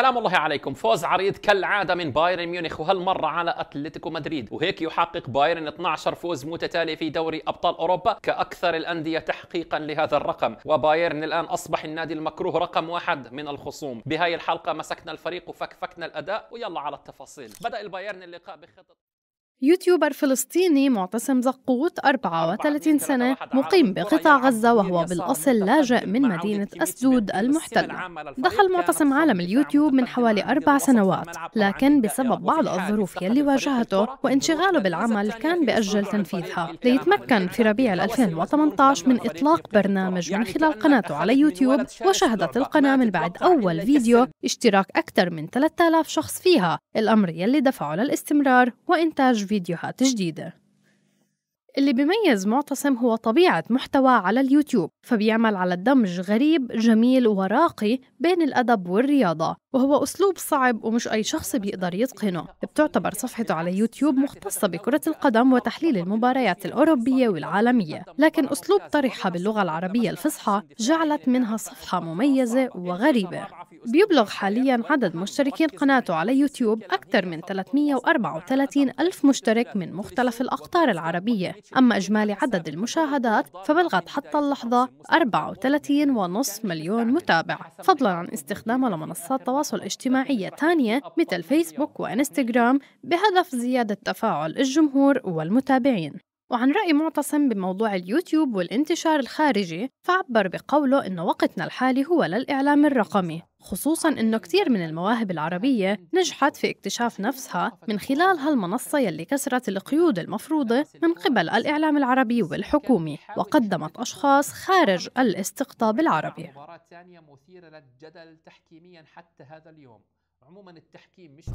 سلام الله عليكم فوز عريض كالعادة من بايرن ميونخ وهالمرة على أتلتيكو مدريد وهيك يحقق بايرن 12 فوز متتالي في دوري أبطال أوروبا كأكثر الأندية تحقيقا لهذا الرقم وبايرن الآن أصبح النادي المكروه رقم واحد من الخصوم بهاي الحلقة مسكنا الفريق وفكفكنا الأداء ويلا على التفاصيل بدأ البايرن اللقاء بخطة يوتيوبر فلسطيني معتصم زقوط 34 سنة مقيم بقطاع غزة وهو بالأصل لاجئ من مدينة أسدود المحتلة دخل معتصم عالم اليوتيوب من حوالي أربع سنوات لكن بسبب بعض الظروف يلي واجهته وانشغاله بالعمل كان بأجل تنفيذها ليتمكن في ربيع 2018 يعني من إطلاق برنامج من يعني خلال قناته على يوتيوب وشهدت القناة من بعد أول فيديو اشتراك أكثر من 3000 شخص فيها الأمر يلي دفعه للاستمرار وإنتاج فيديوهات جديدة اللي بيميز معتصم هو طبيعة محتوى على اليوتيوب فبيعمل على الدمج غريب جميل وراقي بين الأدب والرياضة وهو أسلوب صعب ومش أي شخص بيقدر يتقنه بتعتبر صفحته على يوتيوب مختصة بكرة القدم وتحليل المباريات الأوروبية والعالمية لكن أسلوب طرحها باللغة العربية الفصحى جعلت منها صفحة مميزة وغريبة بيبلغ حاليا عدد مشتركين قناته على يوتيوب أكثر من 334 ألف مشترك من مختلف الأقطار العربية أما إجمالي عدد المشاهدات فبلغت حتى اللحظة 34.5 مليون متابع فضلا عن استخدامه لمنصات تواصل اجتماعية ثانية مثل فيسبوك وإنستغرام بهدف زيادة تفاعل الجمهور والمتابعين وعن رأي معتصم بموضوع اليوتيوب والانتشار الخارجي فعبر بقوله إنه وقتنا الحالي هو للإعلام الرقمي خصوصا إنه كثير من المواهب العربية نجحت في اكتشاف نفسها من خلال هالمنصة يلي كسرت القيود المفروضة من قبل الإعلام العربي والحكومي وقدمت أشخاص خارج الاستقطاب العربي ثانية مثيرة للجدل تحكيميا حتى هذا اليوم عموما التحكيم مش